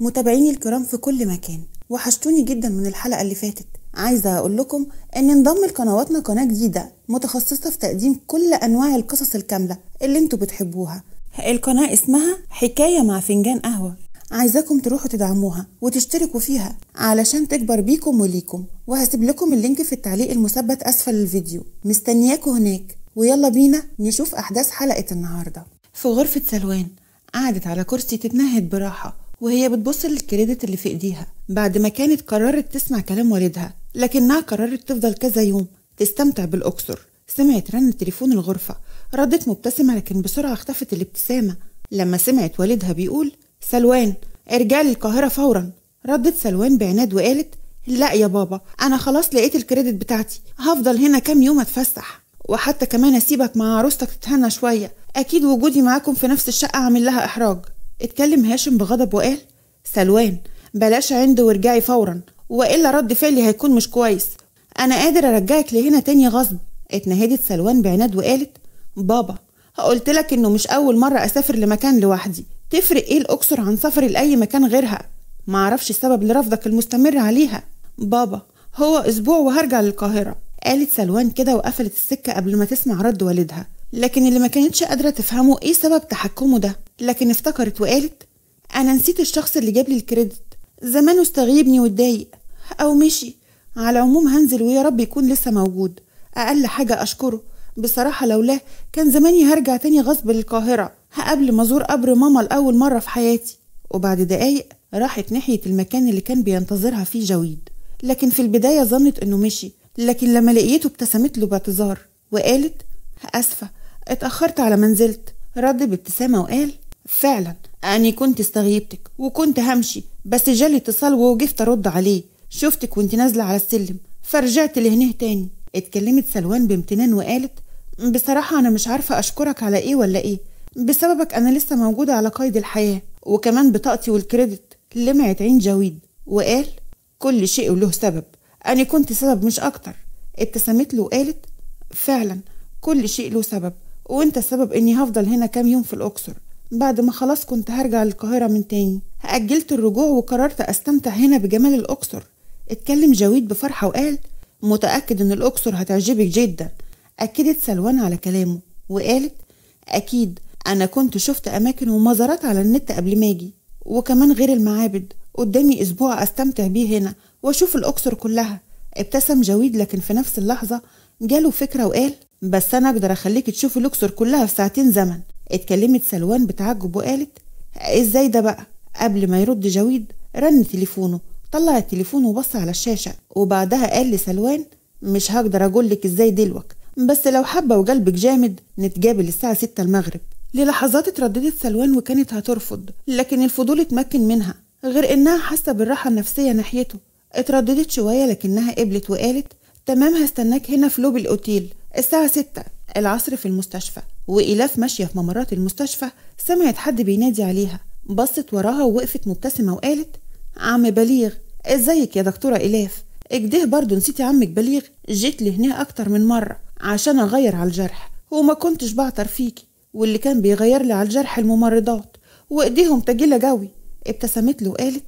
متابعيني الكرام في كل مكان وحشتوني جدا من الحلقة اللي فاتت عايزة أقول لكم إن انضم لقنواتنا قناة جديدة متخصصة في تقديم كل أنواع القصص الكاملة اللي انتوا بتحبوها القناة اسمها حكاية مع فنجان قهوة عايزاكم تروحوا تدعموها وتشتركوا فيها علشان تكبر بيكم وليكم وهسيب لكم اللينك في التعليق المثبت أسفل الفيديو مستنياكم هناك ويلا بينا نشوف أحداث حلقة النهاردة في غرفة سلوان قعدت على كرسي تتنهد براحة وهي بتبص للكريدت اللي في ايديها بعد ما كانت قررت تسمع كلام والدها لكنها قررت تفضل كذا يوم تستمتع بالاقصر سمعت رن تليفون الغرفه ردت مبتسمه لكن بسرعه اختفت الابتسامه لما سمعت والدها بيقول سلوان ارجع للقاهره فورا ردت سلوان بعناد وقالت لا يا بابا انا خلاص لقيت الكريدت بتاعتي هفضل هنا كام يوم اتفسح وحتى كمان اسيبك مع عروستك تتهنى شويه اكيد وجودي معاكم في نفس الشقه عامل لها احراج اتكلم هاشم بغضب وقال سلوان بلاش عند وارجعي فورا والا رد فعلي هيكون مش كويس انا قادر ارجعك لهنا تاني غصب اتنهدت سلوان بعناد وقالت بابا قلت لك انه مش اول مره اسافر لمكان لوحدي تفرق ايه الاقصر عن سفري لاي مكان غيرها معرفش السبب لرفضك المستمر عليها بابا هو اسبوع وهرجع للقاهره قالت سلوان كده وقفلت السكه قبل ما تسمع رد والدها لكن اللي ما كانتش قادره تفهمه ايه سبب تحكمه ده لكن افتكرت وقالت أنا نسيت الشخص اللي جاب لي الكريدت زمانه استغيبني واتضايق أو مشي على العموم هنزل ويا رب يكون لسه موجود أقل حاجة أشكره بصراحة لولاه كان زماني هرجع تاني غصب للقاهرة هقبل ما أزور قبر ماما لأول مرة في حياتي وبعد دقايق راحت ناحية المكان اللي كان بينتظرها فيه جويد لكن في البداية ظنت إنه مشي لكن لما لقيته ابتسمت له باعتذار وقالت أسفة اتأخرت على منزلت رد بابتسامة وقال فعلا أنا كنت استغيبتك وكنت همشي بس جالي اتصال ووقفت أرد عليه شفتك وانت نازلة على السلم فرجعت لهنه تاني اتكلمت سلوان بامتنان وقالت بصراحة أنا مش عارفة أشكرك على إيه ولا إيه بسببك أنا لسه موجودة على قيد الحياة وكمان بطاقتي والكريدت لمعت عين جويد وقال كل شيء له سبب أنا كنت سبب مش أكتر ابتسمت له وقالت فعلا كل شيء له سبب وانت السبب اني هفضل هنا كام يوم في الاقصر بعد ما خلاص كنت هرجع للقاهرة من تاني أجلت الرجوع وقررت أستمتع هنا بجمال الأقصر اتكلم جاويد بفرحة وقال متأكد إن الأقصر هتعجبك جدا أكدت سلوان على كلامه وقالت أكيد أنا كنت شفت أماكن ومزارات على النت قبل ما أجي وكمان غير المعابد قدامي أسبوع أستمتع بيه هنا وأشوف الأقصر كلها ابتسم جاويد لكن في نفس اللحظة جاله فكرة وقال بس أنا أقدر أخليك تشوفي الأقصر كلها في ساعتين زمن اتكلمت سلوان بتعجب وقالت ازاي ده بقى قبل ما يرد جويد رن تليفونه طلع التليفون وبص على الشاشة وبعدها قال لسلوان مش هقدر أقولك إزاي دلوقت بس لو حابة وقلبك جامد نتقابل الساعة 6 المغرب للحظات اترددت سلوان وكانت هترفض لكن الفضول اتمكن منها غير إنها حاسة بالراحة النفسية ناحيته اترددت شوية لكنها قبلت وقالت تمام هستناك هنا في لوب الأوتيل الساعة 6 العصر في المستشفى وإلاف ماشية في ممرات المستشفى سمعت حد بينادي عليها بصت وراها ووقفت مبتسمة وقالت عم بليغ ازيك يا دكتورة إلاف اجده برضو نسيتي عمك بليغ جيت لهنا أكتر من مرة عشان أغير على الجرح وما كنتش بعتر فيكي واللي كان بيغير لي على الجرح الممرضات وإيديهم تجيلة جوي ابتسمت له وقالت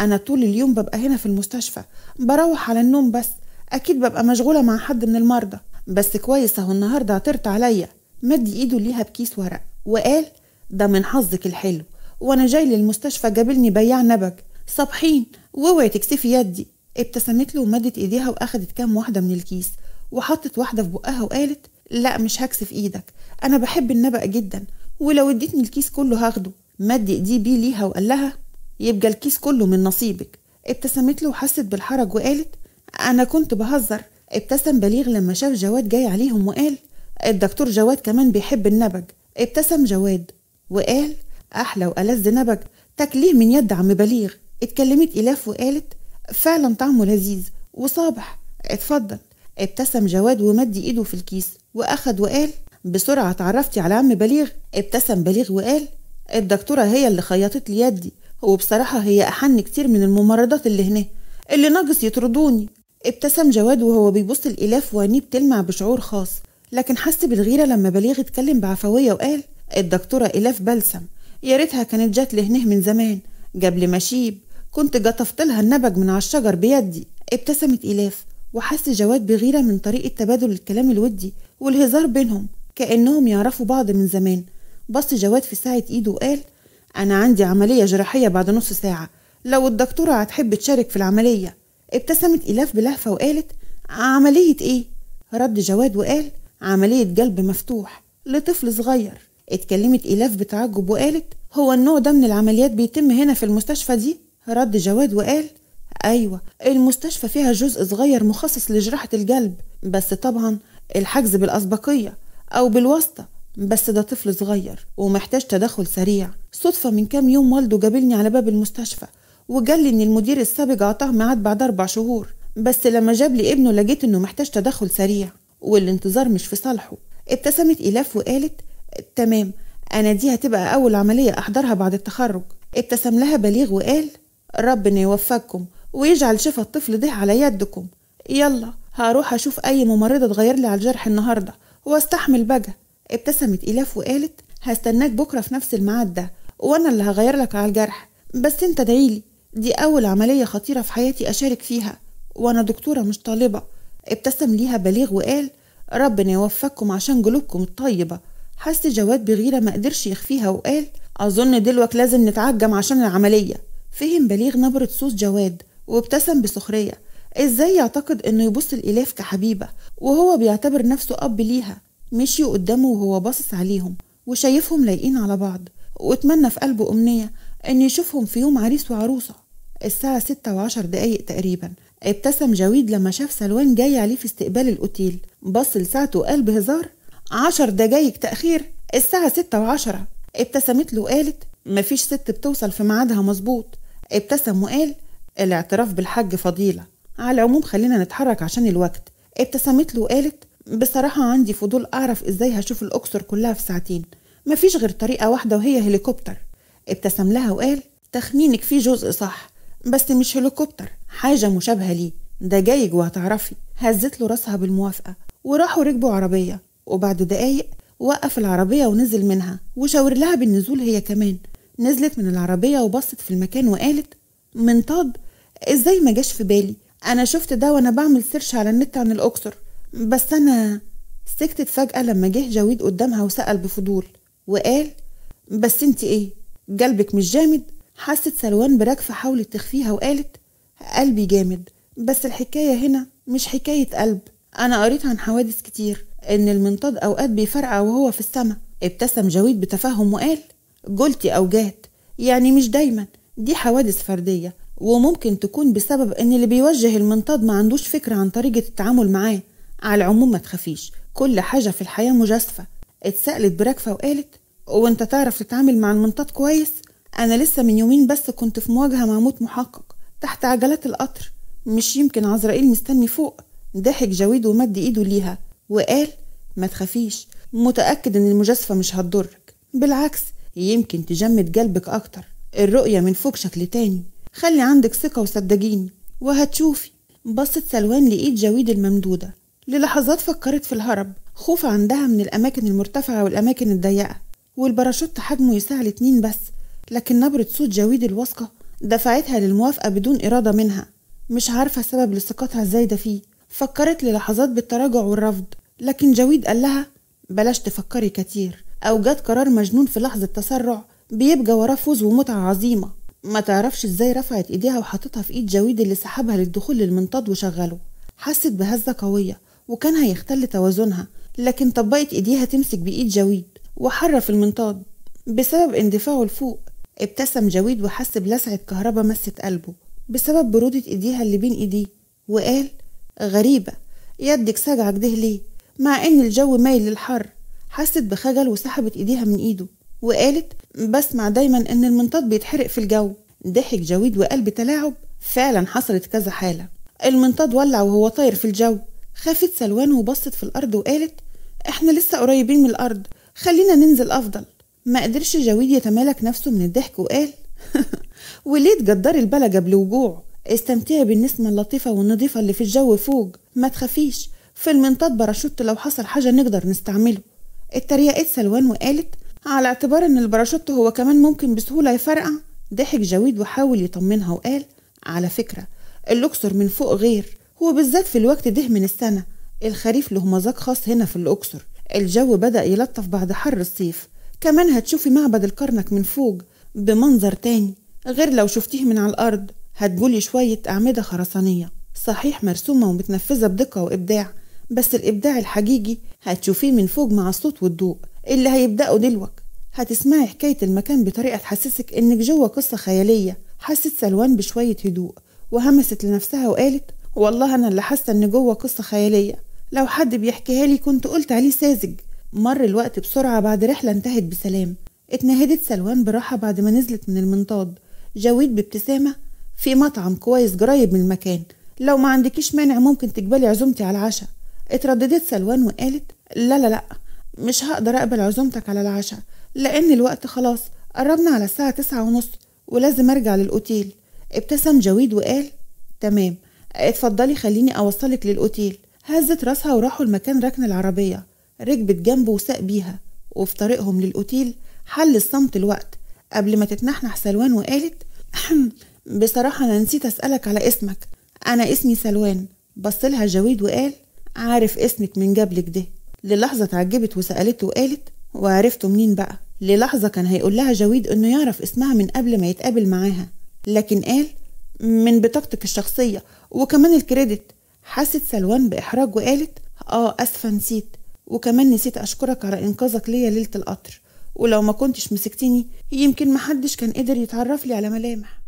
أنا طول اليوم ببقى هنا في المستشفى بروح على النوم بس أكيد ببقى مشغولة مع حد من المرضى بس كويس اهو النهارده عطرت عليا مد ايده ليها بكيس ورق وقال ده من حظك الحلو وانا جاي للمستشفى جابلني بياع نبج صابحين واوعي تكسفي يدي ابتسمت له ومدت ايديها واخدت كام واحده من الكيس وحطت واحده في بقها وقالت لا مش هكسف ايدك انا بحب النبق جدا ولو اديتني الكيس كله هاخده مد ايديه بيه ليها وقال لها يبقى الكيس كله من نصيبك ابتسمت له وحست بالحرج وقالت انا كنت بهزر ابتسم بليغ لما شاف جواد جاي عليهم وقال الدكتور جواد كمان بيحب النبج ابتسم جواد وقال أحلى وألذ نبج تاكليه من يد عم بليغ اتكلمت إلاف وقالت فعلا طعمه لذيذ وصابح اتفضل ابتسم جواد ومد ايده في الكيس واخد وقال بسرعة اتعرفتي على عم بليغ ابتسم بليغ وقال الدكتورة هي اللي خيطت لي يدي وبصراحة هي أحن كتير من الممرضات اللي هنا اللي ناقص يطردوني ابتسم جواد وهو بيبص الإلاف وعينيه بتلمع بشعور خاص لكن حس بالغيرة لما بليغ اتكلم بعفوية وقال الدكتورة إلاف بلسم يا ريتها كانت جات لهنه من زمان قبل ما شيب كنت جطفت لها النبج من على الشجر بيدي ابتسمت إلاف وحس جواد بغيرة من طريقة تبادل الكلام الودي والهزار بينهم كأنهم يعرفوا بعض من زمان بص جواد في ساعة إيده وقال أنا عندي عملية جراحية بعد نص ساعة لو الدكتورة هتحب تشارك في العملية ابتسمت إلاف بلهفة وقالت عملية إيه؟ رد جواد وقال عملية قلب مفتوح لطفل صغير اتكلمت إلاف بتعجب وقالت هو النوع ده من العمليات بيتم هنا في المستشفى دي؟ رد جواد وقال أيوة المستشفى فيها جزء صغير مخصص لجراحة القلب بس طبعا الحجز بالأسبقية أو بالواسطة بس ده طفل صغير ومحتاج تدخل سريع صدفة من كام يوم والده جابلني على باب المستشفى وقال لي ان المدير السابق اعطاه ميعاد بعد اربع شهور بس لما جاب لي ابنه لقيت انه محتاج تدخل سريع والانتظار مش في صالحه ابتسمت الاف وقالت تمام انا دي هتبقى اول عمليه احضرها بعد التخرج ابتسم لها بليغ وقال ربنا يوفقكم ويجعل شفا الطفل ده على يدكم يلا هروح اشوف اي ممرضه تغير لي على الجرح النهارده واستحمل بقى ابتسمت الاف وقالت هستناك بكره في نفس الميعاد ده وانا اللي هغير لك على الجرح بس انت دعيلي دي أول عملية خطيرة في حياتي أشارك فيها وأنا دكتورة مش طالبة ابتسم ليها بليغ وقال ربنا يوفقكم عشان قلوبكم الطيبة حس جواد بغيرة ما قدرش يخفيها وقال أظن دلوك لازم نتعجم عشان العملية فهم بليغ نبرة صوت جواد وابتسم بسخرية ازاي يعتقد انه يبص الإلاف كحبيبة وهو بيعتبر نفسه أب ليها مشيوا قدامه وهو باصص عليهم وشايفهم لايقين على بعض واتمنى في قلبه أمنية إنه يشوفهم في يوم عريس وعروسة الساعة ستة وعشر دقايق تقريبا ابتسم جويد لما شاف سلوان جاي عليه في استقبال الأوتيل بص لساعته وقال بهزار عشر دقايق تأخير الساعة ستة وعشرة ابتسمت له وقالت مفيش ست بتوصل في ميعادها مظبوط ابتسم وقال الاعتراف بالحج فضيلة على العموم خلينا نتحرك عشان الوقت ابتسمت له وقالت بصراحة عندي فضول أعرف إزاي هشوف الأقصر كلها في ساعتين مفيش غير طريقة واحدة وهي هليكوبتر ابتسم لها وقال تخمينك فيه جزء صح بس مش هليكوبتر حاجة مشابهة ليه ده جايج وهتعرفي هزت له راسها بالموافقة وراحوا ركبوا عربية وبعد دقايق وقف العربية ونزل منها وشاور لها بالنزول هي كمان نزلت من العربية وبصت في المكان وقالت منطاد ازاي ما جاش في بالي انا شفت ده وانا بعمل سيرش على النت عن الاقصر بس انا سكتت فجأة لما جه جاويد قدامها وسأل بفضول وقال بس انت ايه قلبك مش جامد حست سلوان بركفة حاولت تخفيها وقالت قلبي جامد بس الحكاية هنا مش حكاية قلب أنا قريت عن حوادث كتير إن المنطاد أوقات بيفرقع وهو في السماء ابتسم جويد بتفهم وقال جولتي أو جات يعني مش دايما دي حوادث فردية وممكن تكون بسبب إن اللي بيوجه المنطاد ما عندوش فكرة عن طريقة التعامل معاه على العموم ما تخافيش كل حاجة في الحياة مجازفة اتسألت بركفة وقالت وانت تعرف تتعامل مع المنطاد كويس أنا لسه من يومين بس كنت في مواجهة مع موت محقق تحت عجلات القطر مش يمكن عزرائيل مستني فوق ضحك جويد ومد إيده ليها وقال ما تخافيش متأكد إن المجازفة مش هتضرك بالعكس يمكن تجمد قلبك أكتر الرؤية من فوق شكل تاني خلي عندك ثقة وصدقيني وهتشوفي بصت سلوان لإيد جويد الممدودة للحظات فكرت في الهرب خوف عندها من الأماكن المرتفعة والأماكن الضيقة والباراشوت حجمه يساع الاتنين بس لكن نبرة صوت جويد الواثقة دفعتها للموافقة بدون إرادة منها مش عارفة سبب لثقتها الزايدة فيه فكرت للحظات بالتراجع والرفض لكن جويد قال لها بلاش تفكري كتير جات قرار مجنون في لحظة تسرع بيبقى وراه فوز ومتعة عظيمة ما تعرفش ازاي رفعت ايديها وحطتها في ايد جويد اللي سحبها للدخول للمنطاد وشغله حست بهزة قوية وكان هيختل توازنها لكن طبقت ايديها تمسك بايد جويد وحرف المنطاد بسبب اندفاعه لفوق ابتسم جويد وحس بلسعة كهربا مست قلبه بسبب برودة ايديها اللي بين ايديه وقال غريبة يدك سجعك ده ليه مع ان الجو مايل للحر حست بخجل وسحبت ايديها من ايده وقالت بسمع دايما ان المنطاد بيتحرق في الجو ضحك جويد وقال بتلاعب فعلا حصلت كذا حالة المنطاد ولع وهو طاير في الجو خافت سلوان وبصت في الارض وقالت احنا لسه قريبين من الارض خلينا ننزل افضل ما قدرش جويد يتمالك نفسه من الضحك وقال وليه تجدري البلجة بالوجوع استمتعي بالنسمة اللطيفة والنظيفة اللي في الجو فوق ما تخافيش في المنطاد باراشوت لو حصل حاجة نقدر نستعمله اتريقت سلوان وقالت على اعتبار ان الباراشوت هو كمان ممكن بسهولة يفرقع ضحك جويد وحاول يطمنها وقال على فكرة الأقصر من فوق غير هو بالذات في الوقت ده من السنة الخريف له مذاق خاص هنا في الأقصر الجو بدأ يلطف بعد حر الصيف كمان هتشوفي معبد الكرنك من فوق بمنظر تاني غير لو شفتيه من على الأرض هتقولي شوية أعمدة خرسانية صحيح مرسومة ومتنفذة بدقة وإبداع بس الإبداع الحقيقي هتشوفيه من فوق مع الصوت والضوء اللي هيبدأوا دلوك هتسمعي حكاية المكان بطريقة تحسسك إنك جوه قصة خيالية حست سلوان بشوية هدوء وهمست لنفسها وقالت والله أنا اللي حاسة إن جوه قصة خيالية لو حد بيحكيها لي كنت قلت عليه ساذج مر الوقت بسرعة بعد رحلة انتهت بسلام اتنهدت سلوان براحة بعد ما نزلت من المنطاد جاويد بابتسامة في مطعم كويس قريب من المكان لو ما عندكيش مانع ممكن تقبلي عزومتي على العشاء اترددت سلوان وقالت لا لا لا مش هقدر اقبل عزومتك على العشاء لان الوقت خلاص قربنا على الساعة تسعة ونص ولازم ارجع للاوتيل ابتسم جاويد وقال تمام اتفضلي خليني اوصلك للاوتيل هزت راسها وراحوا المكان ركن العربية ركبت جنبه وساق بيها وفي طريقهم للأوتيل حل الصمت الوقت قبل ما تتنحنح سلوان وقالت بصراحة أنا نسيت أسألك على اسمك أنا اسمي سلوان بصلها جويد وقال عارف اسمك من قبلك ده للحظة اتعجبت وسألته وقالت وعرفته منين بقى للحظة كان هيقول لها جويد إنه يعرف اسمها من قبل ما يتقابل معاها لكن قال من بطاقتك الشخصية وكمان الكريدت حست سلوان بإحراج وقالت آه أسفة نسيت وكمان نسيت أشكرك على إنقاذك ليا ليلة القطر ولو ما كنتش مسكتني يمكن محدش كان قدر يتعرف لي على ملامح